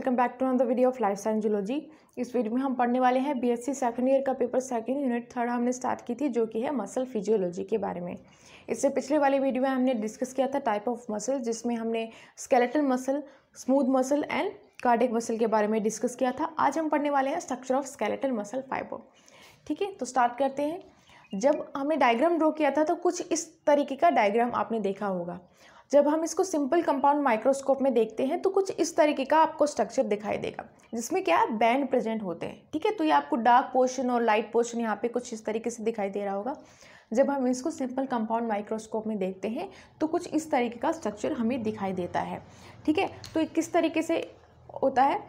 welcome back to another video of life science zoology इस video में हम पढ़ने वाले हैं बीएससी सेकंड ईयर का पेपर सेकंड यूनिट थर्ड हमने स्टार्ट की थी जो कि है मसल फिजियोलॉजी के बारे में इससे पिछले वाले वीडियो में हमने डिस्कस किया था टाइप ऑफ मसल जिसमें हमने skeletal muscle smooth muscle and cardiac muscle के बारे में डिस्कस किया था आज हम पढ़ने वाले हैं structure of skeletal muscle fibre ठीक है तो स्टार्ट करते हैं जब हमने डायग्राम ड्रॉ किया था तो कुछ इस तरीके का डायग्राम आपने देखा होगा जब हम इसको सिंपल कंपाउंड माइक्रोस्कोप में देखते हैं तो कुछ इस तरीके का आपको स्ट्रक्चर दिखाई देगा जिसमें क्या बैंड प्रेजेंट होते हैं ठीक है तो ये आपको डार्क पोर्शन और लाइट पोर्शन यहाँ पे कुछ इस तरीके से दिखाई दे रहा होगा जब हम इसको सिंपल कंपाउंड माइक्रोस्कोप में देखते हैं तो कुछ इस तरीके का स्ट्रक्चर हमें दिखाई देता है ठीक है तो किस तरीके से होता है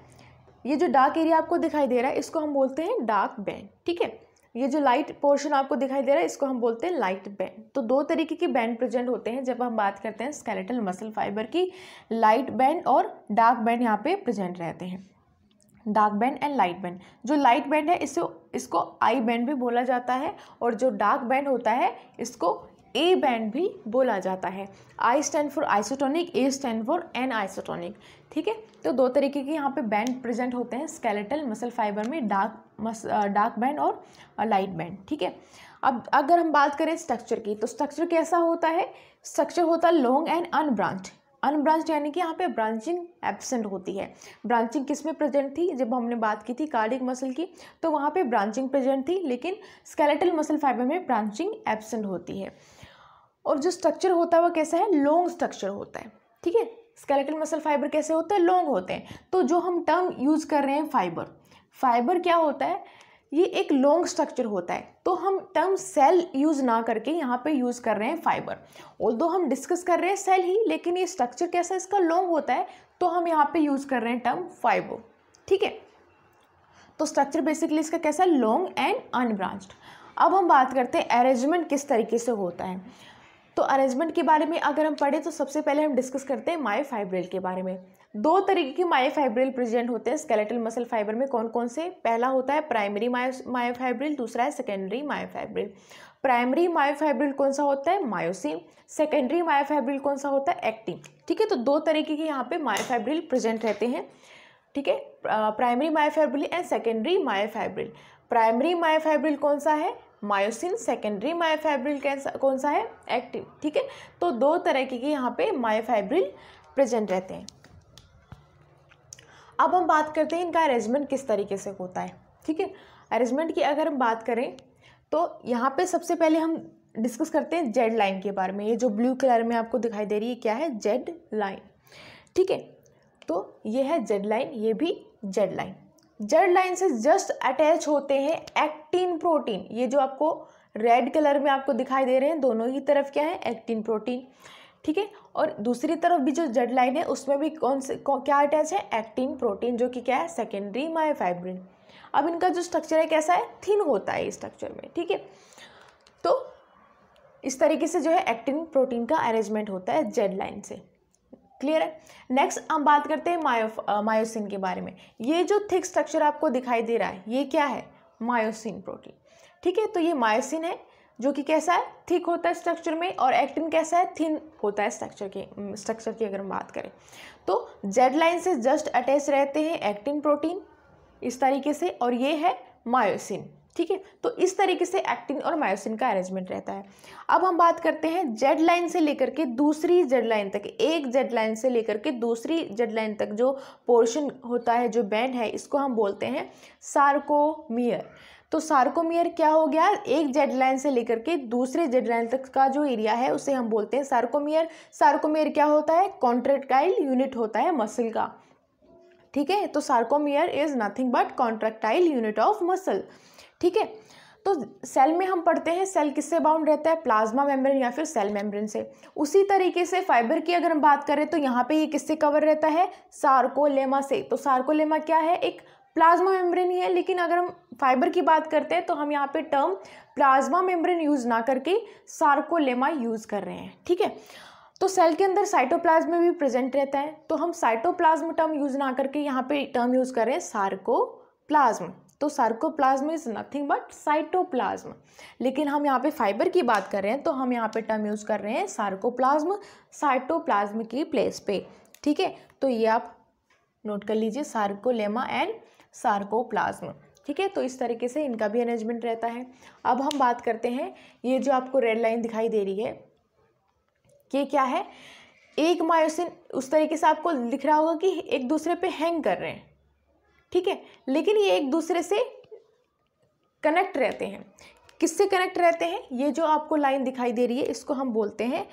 ये जो डार्क एरिया आपको दिखाई दे रहा है इसको हम बोलते हैं डार्क बैंड ठीक है ये जो लाइट पोर्शन आपको दिखाई दे रहा है इसको हम बोलते हैं लाइट बैंड तो दो तरीके के बैंड प्रेजेंट होते हैं जब हम बात करते हैं स्केलेटल मसल फाइबर की लाइट बैंड और डार्क बैंड यहाँ पे प्रेजेंट रहते हैं dark band and light band जो लाइट बैंड है इसे इसको आई बैंड भी बोला जाता है और जो डार्क बैंड होता है इसको ए बैंड भी बोला जाता है I stand for isotonic A stand for an isotonic ठीक है तो दो तरीके के यहाँ पे बैंड प्रेजेंट होते हैं स्केलेटल मसल फाइबर में डार्क मस डार्क बैंड और लाइट बैंड ठीक है अब अगर हम बात करें स्ट्रक्चर की तो स्ट्रक्चर कैसा होता है स्ट्रक्चर होता है लॉन्ग एंड अनब्रांच अनब्रांच यानी कि यहाँ पे ब्रांचिंग एबसेंट होती है ब्रांचिंग किस में प्रेजेंट थी जब हमने बात की थी कार्डिक मसल की तो वहाँ पे ब्रांचिंग प्रेजेंट थी लेकिन स्केलेटल मसल फाइबर में ब्रांचिंग एबसेंट होती है और जो स्ट्रक्चर होता है वो कैसा है लॉन्ग स्ट्रक्चर होता है ठीक है स्केलेटल मसल फाइबर कैसे होते हैं लॉन्ग होते हैं तो जो हम टर्म यूज़ कर रहे हैं फाइबर फाइबर क्या होता है ये एक लॉन्ग स्ट्रक्चर होता है तो हम टर्म सेल यूज़ ना करके यहाँ पे यूज़ कर रहे हैं फाइबर और दो हम डिस्कस कर रहे हैं सेल ही लेकिन ये स्ट्रक्चर कैसा है इसका लॉन्ग होता है तो हम यहाँ पे यूज़ कर रहे हैं टर्म फाइबर ठीक है तो स्ट्रक्चर बेसिकली इसका कैसा है लॉन्ग एंड अनब्रांच्ड अब हम बात करते हैं अरेंजमेंट किस तरीके से होता है तो अरेंजमेंट के बारे में अगर हम पढ़ें तो सबसे पहले हम डिस्कस करते हैं माए फाइब्रिल के बारे में दो तरीके के माए फाइब्रिल प्रेजेंट होते हैं स्केलेटल मसल फाइबर में कौन कौन से पहला होता है प्राइमरी मायो फाइब्रिल दूसरा है सेकेंडरी मायोफाइब्रिल प्राइमरी मायोफाइब्रिल कौन सा होता है मायोसिन सेकेंडरी मायोफाइब्रिल कौन सा होता है एक्टिन ठीक है तो दो तरीके के यहाँ पे मायोफाइब्रिल प्रेजेंट रहते हैं ठीक है primary myofibril and secondary myofibril primary myofibril कौन सा है मायोसिन सेकेंडरी मायोफाइब्रिल कौन सा है एक्टिव ठीक है तो दो तरह के यहाँ पे मायोफाइब्रिल प्रेजेंट रहते हैं अब हम बात करते हैं इनका अरेंजमेंट किस तरीके से होता है ठीक है अरेंजमेंट की अगर हम बात करें तो यहाँ पे सबसे पहले हम डिस्कस करते हैं जेड लाइन के बारे में ये जो ब्लू कलर में आपको दिखाई दे रही है क्या है जेड लाइन ठीक है तो ये है जेड लाइन ये भी जेड लाइन जड़ लाइन से जस्ट अटैच होते हैं एक्टिन प्रोटीन ये जो आपको रेड कलर में आपको दिखाई दे रहे हैं दोनों ही तरफ क्या है एक्टिन प्रोटीन ठीक है और दूसरी तरफ भी जो जड लाइन है उसमें भी कौन से कौन, क्या अटैच है एक्टिन प्रोटीन जो कि क्या है सेकेंडरी मायोफाइब्रिन अब इनका जो स्ट्रक्चर है कैसा है थिन होता है स्ट्रक्चर में ठीक है तो इस तरीके से जो है एक्टिन प्रोटीन का अरेंजमेंट होता है जेड लाइन से क्लियर है नेक्स्ट हम बात करते हैं मायो मायोसिन के बारे में ये जो थिक स्ट्रक्चर आपको दिखाई दे रहा है ये क्या है मायोसिन प्रोटीन ठीक है तो ये मायोसिन है जो कि कैसा है थिक होता है स्ट्रक्चर में और एक्टिन कैसा है थिन होता है स्ट्रक्चर के स्ट्रक्चर की अगर हम बात करें तो जेड लाइन से जस्ट अटैच रहते हैं एक्टिन प्रोटीन इस तरीके से और ये है मायोसिन ठीक है तो इस तरीके से एक्टिन और मायोसिन का अरेंजमेंट रहता है अब हम बात करते हैं जेड लाइन से लेकर के दूसरी जेड लाइन तक एक जेड लाइन से लेकर के दूसरी जेड लाइन तक जो पोर्शन होता है जो बैंड है इसको हम बोलते हैं सार्कोमियर तो सार्कोमियर क्या हो गया एक जेड लाइन से लेकर के दूसरे जेड लाइन तक का जो एरिया है उसे हम बोलते हैं सार्कोमियर सार्कोमियर क्या होता है कॉन्ट्रेक्टाइल यूनिट होता है मसल का ठीक है तो sarcomere is nothing but contractile unit of muscle ठीक है तो सेल में हम पढ़ते हैं सेल किससे बाउंड रहता है प्लाज्मा मेम्ब्रेन या फिर सेल मेम्ब्रेन से उसी तरीके से फाइबर की अगर हम बात करें तो यहाँ पे ये किससे कवर रहता है सार्कोलेमा से तो सार्कोलेमा क्या है एक प्लाज्मा मेम्ब्रेन ही है लेकिन अगर हम फाइबर की बात करते हैं तो हम यहाँ पे टर्म प्लाज्मा मेम्ब्रेन यूज़ ना करके सार्कोलेमा यूज़ कर रहे हैं ठीक है तो सेल के अंदर साइटोप्लाज्म भी प्रेजेंट रहता है तो हम साइटोप्लाज्म टर्म यूज़ ना करके यहाँ पे टर्म यूज़ कर रहे हैं सार्कोप्लाज्म तो sarcoplasm is nothing but cytoplasm लेकिन हम यहाँ पे फाइबर की बात कर रहे हैं तो हम यहाँ पे टर्म यूज़ कर रहे हैं सार्कोप्लाज्म साइटोप्लाज्म की प्लेस पे ठीक है तो ये आप नोट कर लीजिए सार्कोलेमा एंड सार्कोप्लाज्म ठीक है तो इस तरीके से इनका भी अरेंजमेंट रहता है अब हम बात करते हैं ये जो आपको रेड लाइन दिखाई दे रही है ये क्या है एक मायोसिन उस तरीके से आपको दिख रहा होगा कि एक दूसरे पे हैंग कर रहे हैं ठीक है लेकिन ये एक दूसरे से कनेक्ट रहते हैं किससे कनेक्ट रहते हैं ये जो आपको लाइन दिखाई दे रही है इसको हम बोलते हैं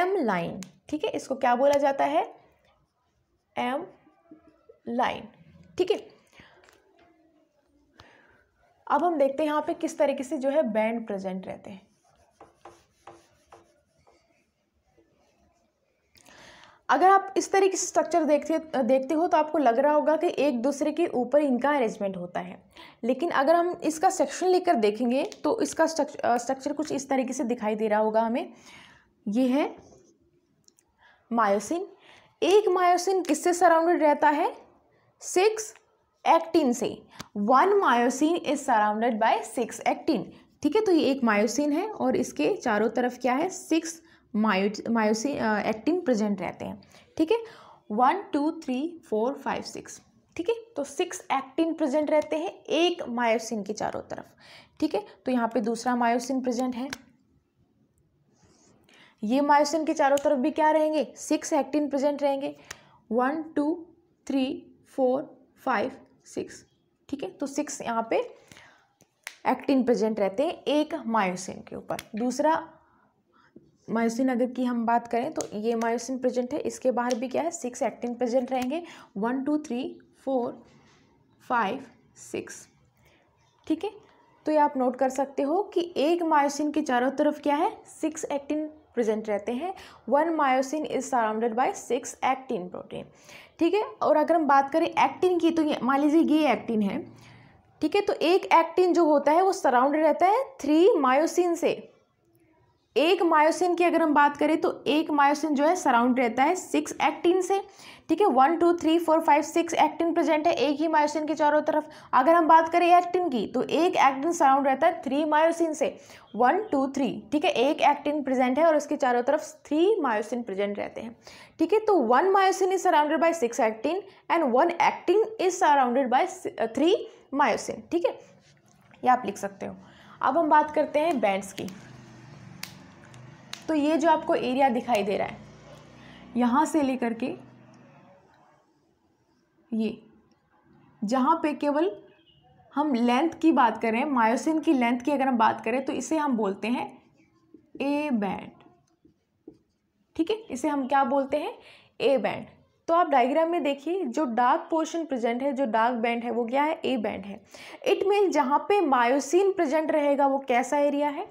एम लाइन ठीक है इसको क्या बोला जाता है एम लाइन ठीक है अब हम देखते हैं यहाँ पे किस तरीके से जो है बैंड प्रेजेंट रहते हैं अगर आप इस तरह की स्ट्रक्चर देखते देखते हो तो आपको लग रहा होगा कि एक दूसरे के ऊपर इनका अरेंजमेंट होता है लेकिन अगर हम इसका सेक्शन लेकर देखेंगे तो इसका स्ट्रक्चर कुछ इस तरीके से दिखाई दे रहा होगा हमें ये है मायोसिन एक मायोसिन किससे सराउंडेड रहता है सिक्स एक्टिन से one myosin is surrounded by six actin ठीक है तो ये एक मायोसिन है और इसके चारों तरफ क्या है six myo myosin actin present रहते हैं ठीक है one two three four five six ठीक है तो सिक्स एक्टिन प्रेजेंट रहते हैं एक मायोसिन के चारों तरफ ठीक है तो यहाँ पे दूसरा मायोसिन प्रेजेंट है ये मायोसिन के चारों तरफ भी क्या रहेंगे सिक्स एक्टिन प्रेजेंट रहेंगे one two three four five six ठीक है तो सिक्स यहाँ पे एक्टिन प्रेजेंट रहते हैं एक मायोसिन के ऊपर दूसरा मायोसिन अगर की हम बात करें तो ये मायोसिन प्रेजेंट है इसके बाहर भी क्या है सिक्स एक्टिन प्रेजेंट रहेंगे one two three four five six ठीक है तो ये आप नोट कर सकते हो कि एक मायोसिन के चारों तरफ क्या है सिक्स एक्टिन प्रेजेंट रहते हैं one myosin is surrounded by six actin protein ठीक है और अगर हम बात करें एक्टिन की तो मान लीजिए ये एक्टिन है ठीक है तो एक एक्टिन जो होता है वो सराउंड रहता है थ्री मायोसिन से एक मायोसिन की अगर हम बात करें तो एक मायोसिन जो है सराउंड रहता है सिक्स एक्टिन से ठीक है one two three four five six actin present है एक ही मायोसिन के चारों तरफ अगर हम बात करें एक्टिन की तो एक एक्टिन सराउंड रहता है थ्री मायोसिन से वन टू थ्री ठीक है एक एक्टिन प्रेजेंट है और उसके चारों तरफ थ्री मायोसिन प्रेजेंट रहते हैं ठीक है तो one myosin is surrounded by six actin and one actin is surrounded by three myosin ठीक है ये आप लिख सकते हो अब हम बात करते हैं बैंड्स की तो ये जो आपको एरिया दिखाई दे रहा है यहाँ से लेकर के ये जहाँ पे केवल हम लेंथ की बात करें मायोसिन की लेंथ की अगर हम बात करें तो इसे हम बोलते हैं ए बैंड ठीक है इसे हम क्या बोलते हैं ए बैंड तो आप डायग्राम में देखिए जो डार्क पोर्शन प्रेजेंट है जो डार्क बैंड है वो क्या है ए बैंड है इट मीन जहाँ पे मायोसिन प्रेजेंट रहेगा वो कैसा एरिया है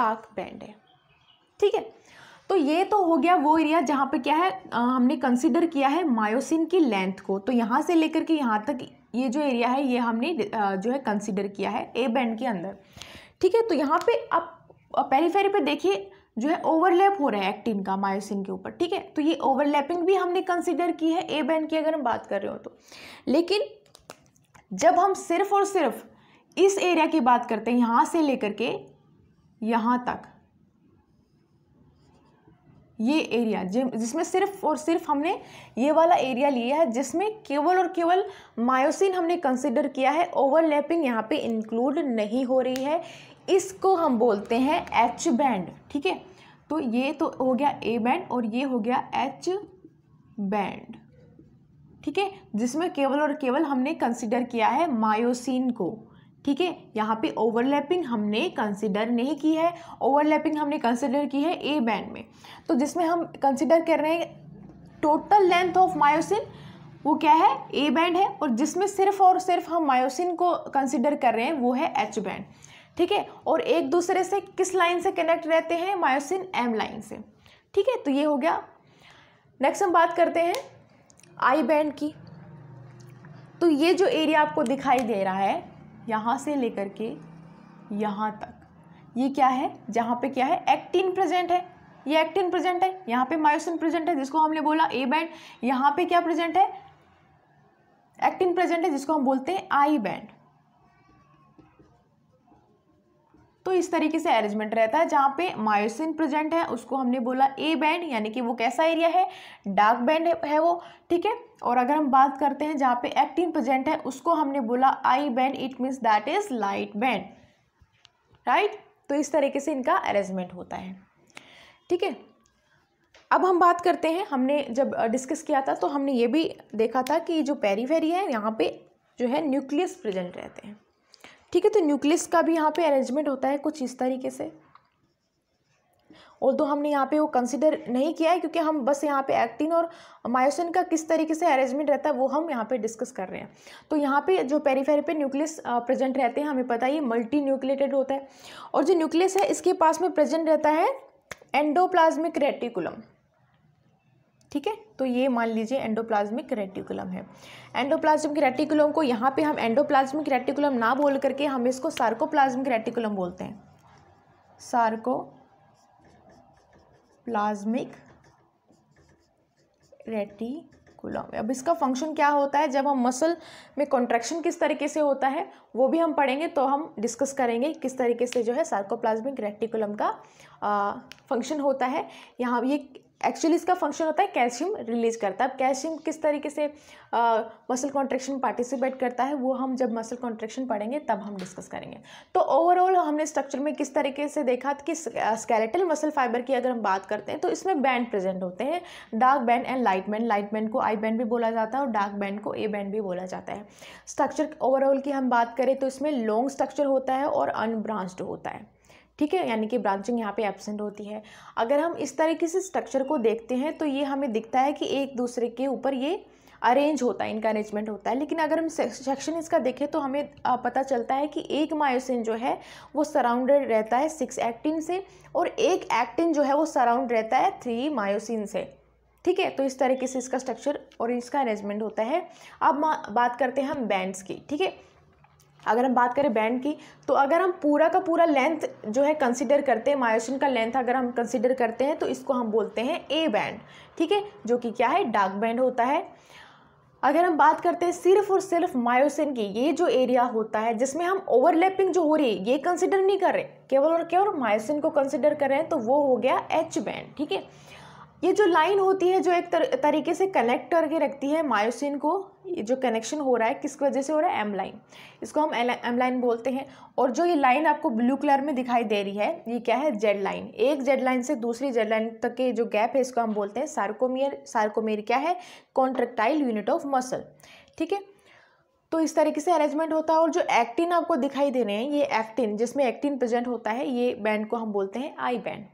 डार्क बैंड है ठीक है तो ये तो हो गया वो एरिया जहाँ पे क्या है आ, हमने कंसिडर किया है मायोसिन की लेंथ को तो यहाँ से लेकर के यहाँ तक ये जो एरिया है ये हमने आ, जो है कंसिडर किया है ए बैंड के अंदर ठीक है तो यहाँ पे आप पेरीफेरी पे देखिए जो है ओवरलैप हो रहा है एक्टिन का मायोसिन के ऊपर ठीक है तो ये ओवरलैपिंग भी हमने कंसिडर की है ए बैंड की अगर हम बात कर रहे हो तो लेकिन जब हम सिर्फ और सिर्फ इस एरिया की बात करते हैं यहाँ से लेकर के यहाँ तक ये एरिया जिसमें सिर्फ और सिर्फ हमने ये वाला एरिया लिया है जिसमें केवल और केवल मायोसिन हमने कंसिडर किया है ओवरलैपिंग यहाँ पे इंक्लूड नहीं हो रही है इसको हम बोलते हैं एच बैंड ठीक है तो ये तो हो गया ए बैंड और ये हो गया एच बैंड ठीक है जिसमें केवल और केवल हमने कंसिडर किया है मायोसिन को ठीक है यहाँ पे ओवरलैपिंग हमने कंसिडर नहीं की है ओवरलैपिंग हमने कंसिडर की है ए बैंड में तो जिसमें हम कंसिडर कर रहे हैं टोटल लेंथ ऑफ मायोसिन वो क्या है ए बैंड है और जिसमें सिर्फ और सिर्फ हम मायोसिन को कंसिडर कर रहे हैं वो है एच बैंड ठीक है और एक दूसरे से किस लाइन से कनेक्ट रहते हैं मायोसिन एम लाइन से ठीक है तो ये हो गया नेक्स्ट हम बात करते हैं आई बैंड की तो ये जो एरिया आपको दिखाई दे रहा है यहाँ से लेकर के यहाँ तक ये क्या है जहाँ पे क्या है एक्टिन प्रेजेंट है ये एक्टिन प्रेजेंट है यहाँ पे मायोसिन प्रेजेंट है जिसको हमने बोला ए बैंड यहाँ पे क्या प्रेजेंट है एक्टिन प्रेजेंट है जिसको हम बोलते हैं आई बैंड तो इस तरीके से अरेंजमेंट रहता है जहाँ पे मायोसिन प्रेजेंट है उसको हमने बोला ए बैंड यानी कि वो कैसा एरिया है डार्क बैंड है वो ठीक है और अगर हम बात करते हैं जहाँ पे एक्टिन प्रेजेंट है उसको हमने बोला I band it means that is light band right तो इस तरीके से इनका अरेंजमेंट होता है ठीक है अब हम बात करते हैं हमने जब डिस्कस किया था तो हमने ये भी देखा था कि जो पेरीफेरी है यहाँ पर जो है न्यूक्लियस प्रेजेंट रहते हैं ठीक है तो न्यूक्लियस का भी यहाँ पे अरेंजमेंट होता है कुछ इस तरीके से और तो हमने यहाँ पे वो कंसिडर नहीं किया है क्योंकि हम बस यहाँ पे एक्टिन और मायोसिन का किस तरीके से अरेंजमेंट रहता है वो हम यहाँ पे डिस्कस कर रहे हैं तो यहाँ पे जो पेरीफेरी पे न्यूक्लियस प्रेजेंट रहते हैं हमें पता है ये मल्टी न्यूक्लेटेड होता है और जो न्यूक्लियस है इसके पास में प्रेजेंट रहता है एंडोप्लाज्मिक रेटिकुलम ठीक है तो ये मान लीजिए एंडोप्लाज्मिक रेटिकुलम है एंडोप्लाज्मिक रेटिकुलम को यहाँ पे हम एंडोप्लाज्मिक रेटिकुलम ना बोल करके हम इसको सार्कोप्लाज्मिक रेटिकुलम बोलते हैं सार्को प्लाज्मिक रेटिकुलम अब इसका फंक्शन क्या होता है जब हम मसल में कॉन्ट्रैक्शन किस तरीके से होता है वो भी हम पढ़ेंगे तो हम डिस्कस करेंगे किस तरीके से जो है सार्कोप्लाज्मिक रेटिकुलम का फंक्शन होता है यहाँ ये एक्चुअली इसका फंक्शन होता है कैल्शियम रिलीज करता है अब कैल्शियम किस तरीके से मसल कॉन्ट्रेक्शन पार्टिसिपेट करता है वो हम जब मसल कॉन्ट्रेक्शन पढ़ेंगे तब हम डिस्कस करेंगे तो ओवरऑल हमने स्ट्रक्चर में किस तरीके से देखा कि स्केलेटल मसल फाइबर की अगर हम बात करते हैं तो इसमें बैंड प्रेजेंट होते हैं dark band and light band light band को आई बैंड भी बोला जाता है और डार्क बैंड को ए बैंड भी बोला जाता है स्ट्रक्चर ओवरऑल की हम बात करें तो इसमें लॉन्ग स्ट्रक्चर होता है और अनब्रांच्ड होता है ठीक है यानी कि ब्रांचिंग यहाँ पे एबसेंट होती है अगर हम इस तरीके से स्ट्रक्चर को देखते हैं तो ये हमें दिखता है कि एक दूसरे के ऊपर ये अरेंज होता है इनका अरेंजमेंट होता है लेकिन अगर हम सेक्शन इसका देखें तो हमें पता चलता है कि एक मायोसिन जो है वो सराउंडेड रहता है सिक्स एक्टिन से और एक एक्टिन जो है वो सराउंड रहता है थ्री मायोसिन से ठीक है तो इस तरीके से इसका स्ट्रक्चर और इसका अरेंजमेंट होता है अब बात करते हैं हम बैंड्स की ठीक है अगर हम बात करें बैंड की तो अगर हम पूरा का पूरा लेंथ जो है कंसिडर करते हैं मायोसिन का लेंथ अगर हम कंसिडर करते हैं तो इसको हम बोलते हैं ए बैंड ठीक है जो कि क्या है डार्क बैंड होता है अगर हम बात करते हैं सिर्फ और सिर्फ मायोसिन की ये जो एरिया होता है जिसमें हम ओवरलैपिंग जो हो रही है ये कंसिडर नहीं कर रहे केवल और केवल मायोसिन को कंसिडर कर रहे हैं तो वो हो गया एच बैंड ठीक है ये जो लाइन होती है जो एक तर, तरीके से कनेक्ट करके रखती है मायोसिन को ये जो कनेक्शन हो रहा है किसकी वजह से हो रहा है एम लाइन इसको हम एम लाइन बोलते हैं और जो ये लाइन आपको ब्लू कलर में दिखाई दे रही है ये क्या है जेड लाइन एक जेड लाइन से दूसरी जेड लाइन तक के जो गैप है इसको हम बोलते हैं सार्कोमियर सार्कोमेर क्या है कॉन्ट्रेक्टाइल यूनिट ऑफ मसल ठीक है तो इस तरीके से अरेंजमेंट होता है और जो एक्टिन आपको दिखाई दे रहे हैं ये एक्टिन जिसमें एक्टिन प्रेजेंट होता है ये बैंड को हम बोलते हैं आई बैंड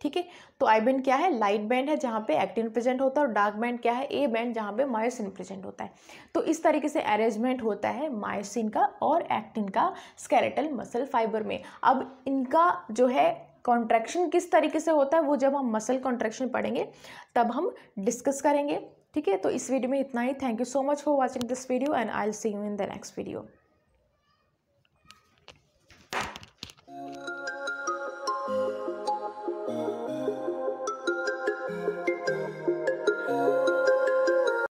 ठीक है तो आई बैंड क्या है लाइट बैंड है जहाँ पे एक्टिन प्रेजेंट होता है और डार्क बैंड क्या है ए बैंड जहाँ पे मायोसिन प्रेजेंट होता है तो इस तरीके से अरेंजमेंट होता है मायोसिन का और एक्टिन का स्केलेटल मसल फाइबर में अब इनका जो है कॉन्ट्रैक्शन किस तरीके से होता है वो जब हम मसल कॉन्ट्रैक्शन पढ़ेंगे तब हम डिस्कस करेंगे ठीक है तो इस वीडियो में इतना ही thank you so much for watching this video and I see you in the next video